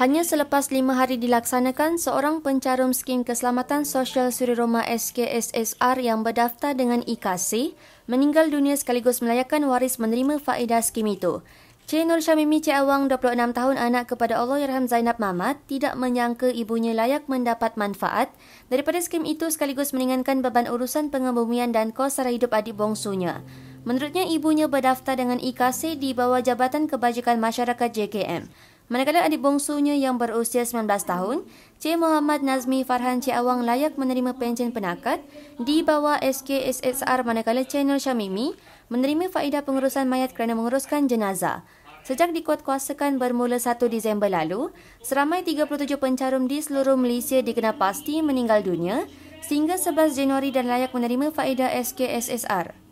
Hanya selepas lima hari dilaksanakan, seorang pencarum skim keselamatan sosial Suri Roma SKSSR yang berdaftar dengan IKC meninggal dunia sekaligus melayakan waris menerima faedah skim itu. Cik Nur Syamimi Cik Awang, 26 tahun anak kepada Allah Yerham Zainab Mamat, tidak menyangka ibunya layak mendapat manfaat daripada skim itu sekaligus meningankan beban urusan pengebumian dan kos sara hidup adik bongsunya. Menurutnya, ibunya berdaftar dengan IKC di bawah Jabatan Kebajikan Masyarakat JKM. Manakala adik bongsunya yang berusia 19 tahun, C Muhammad Nazmi Farhan Cik Awang layak menerima pencen penakat di bawah SKSSR manakala Channel Syamimi menerima faedah pengurusan mayat kerana menguruskan jenazah. Sejak dikuatkuasakan bermula 1 Disember lalu, seramai 37 pencarum di seluruh Malaysia dikenal pasti meninggal dunia sehingga 11 Januari dan layak menerima faedah SKSSR.